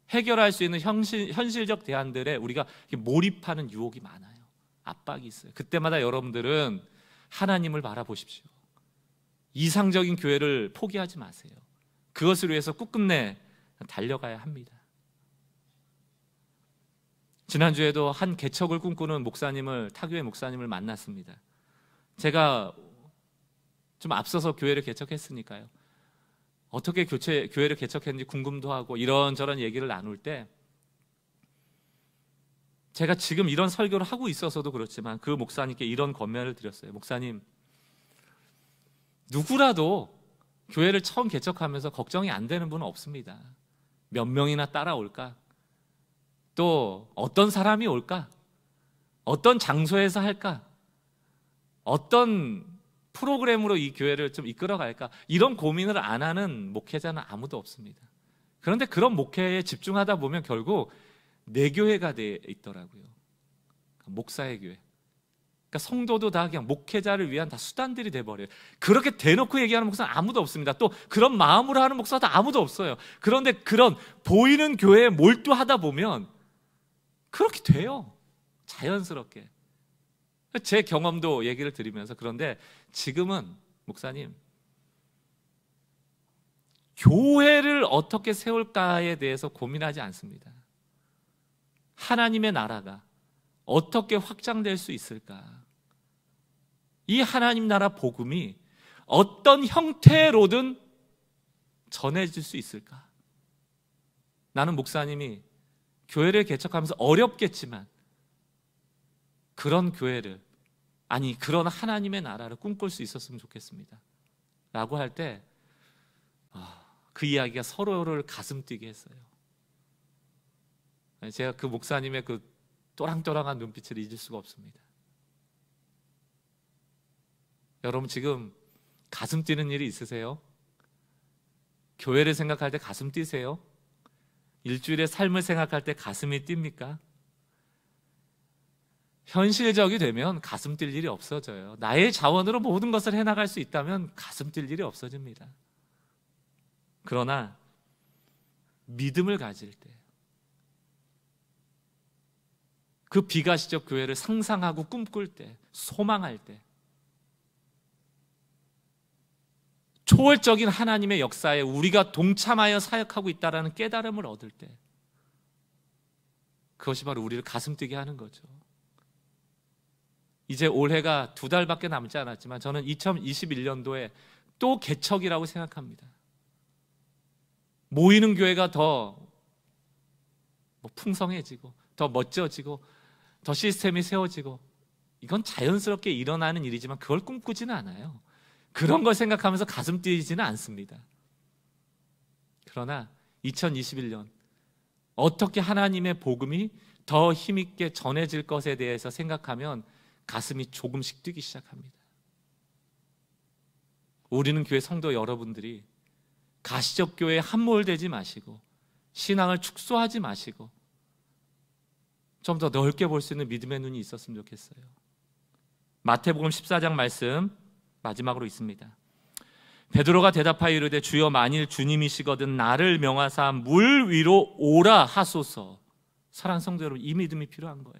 Speaker 1: 해결할 수 있는 현실, 적 대안들에 우리가 몰입하는 유혹이 많아요. 압박이 있어요. 그때마다 여러분들은 하나님을 바라보십시오. 이상적인 교회를 포기하지 마세요. 그것을 위해서 끝끝내 달려가야 합니다. 지난주에도 한 개척을 꿈꾸는 목사님을 타교회 목사님을 만났습니다. 제가 좀 앞서서 교회를 개척했으니까요. 어떻게 교체, 교회를 개척했는지 궁금도 하고 이런저런 얘기를 나눌 때 제가 지금 이런 설교를 하고 있어서도 그렇지만 그 목사님께 이런 권면을 드렸어요. 목사님, 누구라도 교회를 처음 개척하면서 걱정이 안 되는 분은 없습니다. 몇 명이나 따라올까? 또 어떤 사람이 올까? 어떤 장소에서 할까? 어떤 프로그램으로 이 교회를 좀 이끌어 갈까? 이런 고민을 안 하는 목회자는 아무도 없습니다. 그런데 그런 목회에 집중하다 보면 결국 내 교회가 돼 있더라고요. 목사의 교회. 그러니까 성도도 다 그냥 목회자를 위한 다 수단들이 돼버려요. 그렇게 대놓고 얘기하는 목사는 아무도 없습니다. 또 그런 마음으로 하는 목사도 아무도 없어요. 그런데 그런 보이는 교회에 몰두하다 보면 그렇게 돼요. 자연스럽게. 제 경험도 얘기를 드리면서 그런데 지금은 목사님 교회를 어떻게 세울까에 대해서 고민하지 않습니다. 하나님의 나라가 어떻게 확장될 수 있을까? 이 하나님 나라 복음이 어떤 형태로든 전해질 수 있을까? 나는 목사님이 교회를 개척하면서 어렵겠지만 그런 교회를 아니 그런 하나님의 나라를 꿈꿀 수 있었으면 좋겠습니다. 라고 할 때그 아, 이야기가 서로를 가슴 뛰게 했어요. 제가 그 목사님의 그 또랑또랑한 눈빛을 잊을 수가 없습니다. 여러분 지금 가슴 뛰는 일이 있으세요? 교회를 생각할 때 가슴 뛰세요? 일주일의 삶을 생각할 때 가슴이 뜁니까? 현실적이 되면 가슴 뛸 일이 없어져요. 나의 자원으로 모든 것을 해나갈 수 있다면 가슴 뛸 일이 없어집니다. 그러나 믿음을 가질 때, 그 비가시적 교회를 상상하고 꿈꿀 때, 소망할 때, 초월적인 하나님의 역사에 우리가 동참하여 사역하고 있다라는 깨달음을 얻을 때 그것이 바로 우리를 가슴 뛰게 하는 거죠. 이제 올해가 두 달밖에 남지 않았지만 저는 2021년도에 또 개척이라고 생각합니다. 모이는 교회가 더 뭐 풍성해지고 더 멋져지고 더 시스템이 세워지고 이건 자연스럽게 일어나는 일이지만 그걸 꿈꾸지는 않아요. 그런 걸 생각하면서 가슴 뛰지는 않습니다. 그러나 2021년 어떻게 하나님의 복음이 더 힘있게 전해질 것에 대해서 생각하면 가슴이 조금씩 뛰기 시작합니다. 우리는 교회 성도 여러분들이 가시적 교회에 함몰되지 마시고 신앙을 축소하지 마시고 좀 더 넓게 볼 수 있는 믿음의 눈이 있었으면 좋겠어요. 마태복음 14장 말씀 마지막으로 있습니다. 베드로가 대답하여 이르되 주여 만일 주님이시거든 나를 명하사 물 위로 오라 하소서. 사랑 성도 여러분 이 믿음이 필요한 거예요.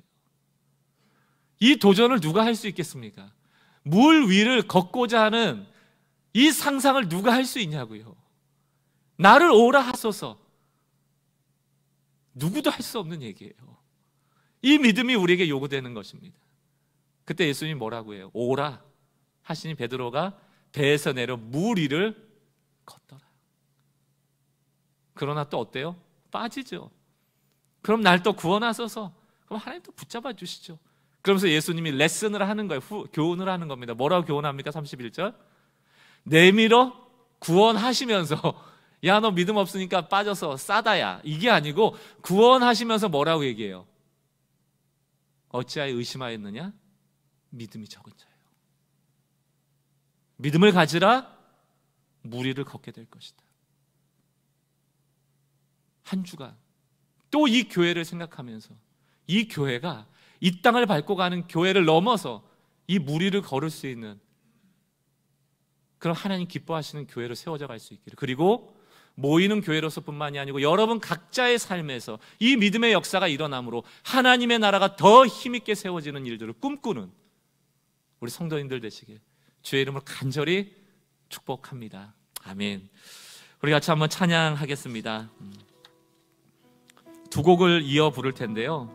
Speaker 1: 이 도전을 누가 할 수 있겠습니까? 물 위를 걷고자 하는 이 상상을 누가 할 수 있냐고요. 나를 오라 하소서. 누구도 할 수 없는 얘기예요. 이 믿음이 우리에게 요구되는 것입니다. 그때 예수님 뭐라고 해요? 오라. 하시니 베드로가 배에서 내려 물 위를 걷더라. 그러나 또 어때요? 빠지죠. 그럼 날 또 구원하소서. 그럼 하나님 또 붙잡아 주시죠. 그러면서 예수님이 레슨을 하는 거예요. 후, 교훈을 하는 겁니다. 뭐라고 교훈합니까? 31절. 내밀어 구원하시면서 [LAUGHS] 야 너 믿음 없으니까 빠져서 싸다야. 이게 아니고 구원하시면서 뭐라고 얘기해요? 어찌하여 의심하였느냐? 믿음이 적은 자야. 믿음을 가지라 무리를 걷게 될 것이다. 한 주간 또 이 교회를 생각하면서 이 교회가 이 땅을 밟고 가는 교회를 넘어서 이 무리를 걸을 수 있는 그런 하나님 기뻐하시는 교회로 세워져 갈 수 있기를 그리고 모이는 교회로서뿐만이 아니고 여러분 각자의 삶에서 이 믿음의 역사가 일어나므로 하나님의 나라가 더 힘있게 세워지는 일들을 꿈꾸는 우리 성도님들 되시길 주의 이름을 간절히 축복합니다. 아멘. 우리 같이 한번 찬양하겠습니다. 음. 두 곡을 이어 부를 텐데요.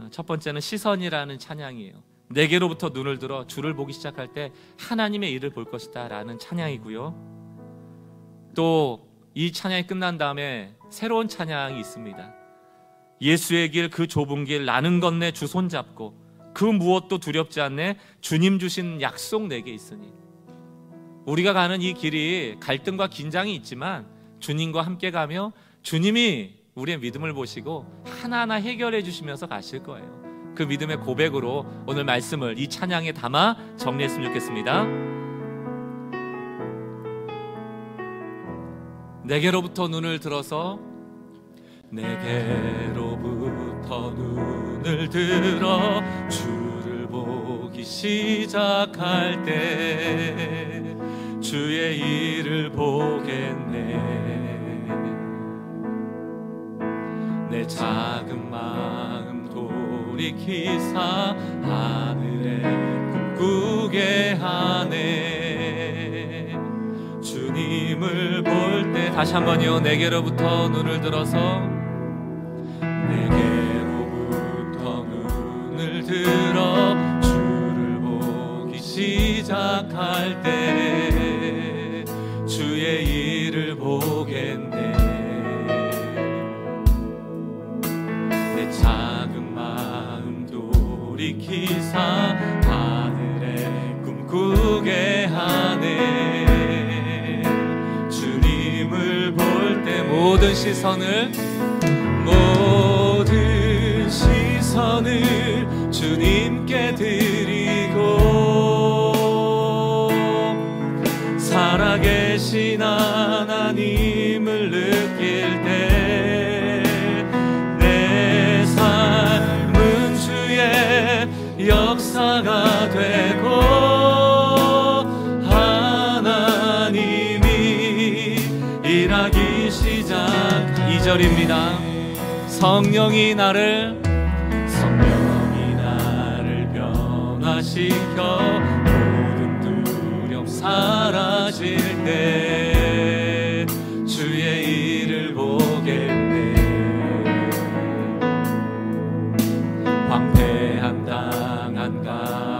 Speaker 1: 어, 첫 번째는 시선이라는 찬양이에요. 내게로부터 눈을 들어 주를 보기 시작할 때 하나님의 일을 볼 것이다 라는 찬양이고요. 또 이 찬양이 끝난 다음에 새로운 찬양이 있습니다. 예수의 길 그 좁은 길 나는 건네 주 손잡고 그 무엇도 두렵지 않네. 주님 주신 약속 내게 있으니. 우리가 가는 이 길이 갈등과 긴장이 있지만 주님과 함께 가며 주님이 우리의 믿음을 보시고 하나하나 해결해 주시면서 가실 거예요. 그 믿음의 고백으로 오늘 말씀을 이 찬양에 담아 정리했으면 좋겠습니다. 내게로부터 눈을 들어서 내게로부터 눈을 들어
Speaker 2: 주를 보기 시작할 때 주의 일을 보겠네 내 작은 마음 돌이키사 하늘에 꿈꾸게 하네 주님을 볼 때 다시 한번요 내게로부터 눈을 들어서 내게로부터 눈을 들어 주를 보기 시작할 때 주의 일을 보겠네 내 작은 마음 돌이키사 하늘에 꿈꾸게 하네 주님을 볼 때 모든 시선을 모든 선을 주님께 드리고 살아계신 하나님을 느낄 때 내 삶은 주의 역사가 되고 시작 2절입니다. 성령이 나를 주의 일을 보겠네 황폐한 땅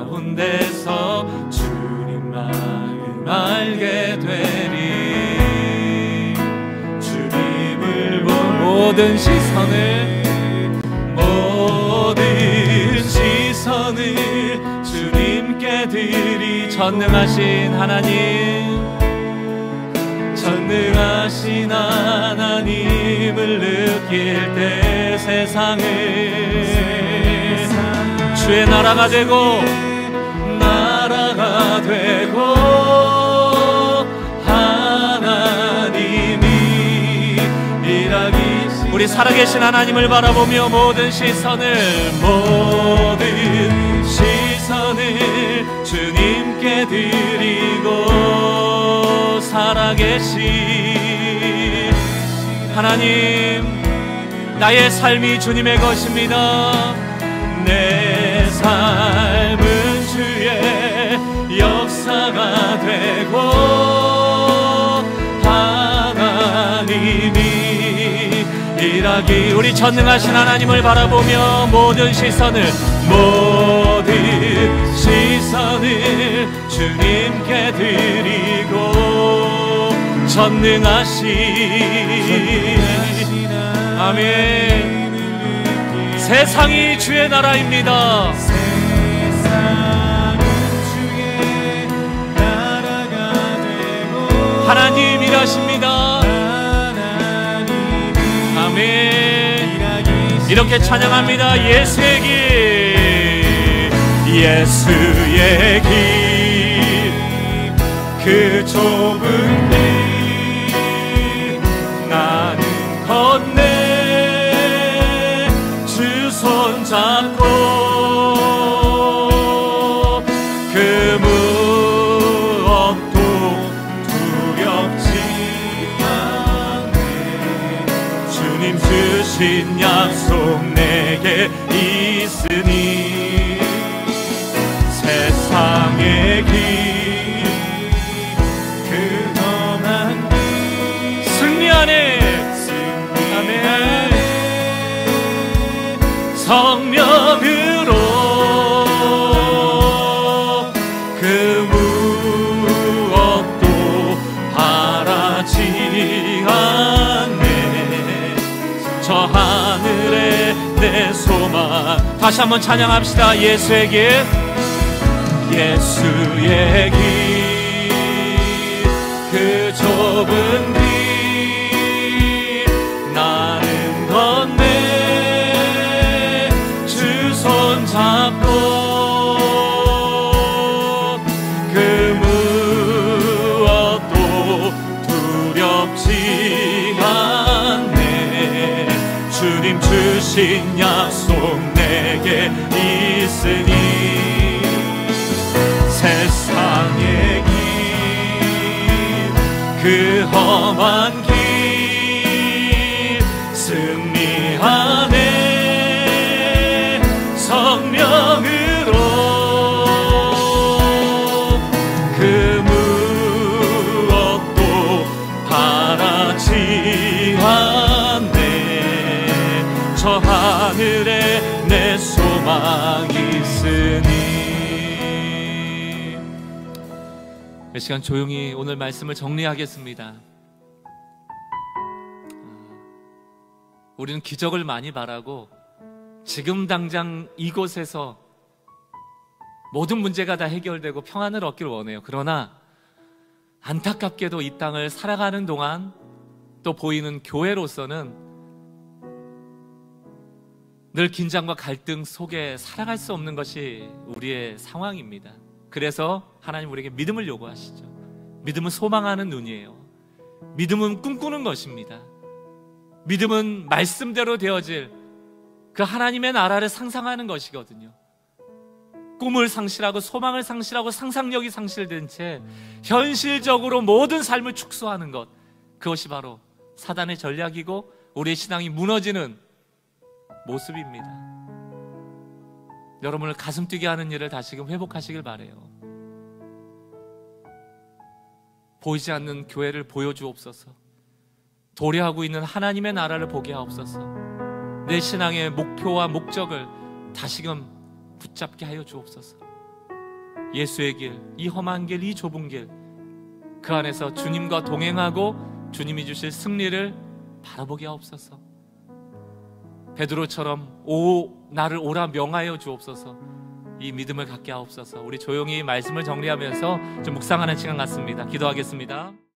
Speaker 2: 한가운데서 주님만을 알게 되리 주님을 볼 모든 시선을 모든 시선을 주님께 드리 전능하신 하나님 전능하신 하나님을 느낄 때 세상에 주의 나라가 되고 나라가 되고 하나님이 일하기 우리 살아계신 하나님을 바라보며 모든 시선을 모든 시선을 주님께 드리고 살아계신 하나님 나의 삶이 주님의 것입니다 내 삶은 주의 역사가 되고 하나님이 일하기 우리 전능하신 하나님을 바라보며 모든 시선을 모든 시선을 주님께 드리 전능하신 아멘 세상이 주의 나라입니다 하나님 일하십니다 아멘 이렇게 찬양합니다 예수의 길 예수의 길그 좁은 길 다시 한번 찬양합시다. 예수의 길, 예수의 길, 그 좁은 길, 나는 건네, 주 손 잡고, 그 주님 주신 내게 있으니 세상의 길그 험한
Speaker 1: 이 시간 조용히 오늘 말씀을 정리하겠습니다. 우리는 기적을 많이 바라고 지금 당장 이곳에서 모든 문제가 다 해결되고 평안을 얻길 원해요. 그러나 안타깝게도 이 땅을 살아가는 동안 또 보이는 교회로서는 늘 긴장과 갈등 속에 살아갈 수 없는 것이 우리의 상황입니다. 그래서 하나님 우리에게 믿음을 요구하시죠. 믿음은 소망하는 눈이에요. 믿음은 꿈꾸는 것입니다. 믿음은 말씀대로 되어질 그 하나님의 나라를 상상하는 것이거든요. 꿈을 상실하고 소망을 상실하고 상상력이 상실된 채 현실적으로 모든 삶을 축소하는 것. 그것이 바로 사단의 전략이고 우리의 신앙이 무너지는 모습입니다. 여러분을 가슴 뛰게 하는 일을 다시금 회복하시길 바래요. 보이지 않는 교회를 보여주옵소서. 도래하고 있는 하나님의 나라를 보게 하옵소서. 내 신앙의 목표와 목적을 다시금 붙잡게 하여 주옵소서. 예수의 길, 이 험한 길, 이 좁은 길, 그 안에서 주님과 동행하고 주님이 주실 승리를 바라보게 하옵소서. 베드로처럼 오 나를 오라 명하여 주옵소서. 이 믿음을 갖게 하옵소서. 우리 조용히 말씀을 정리하면서 좀 묵상하는 시간 같습니다. 기도하겠습니다.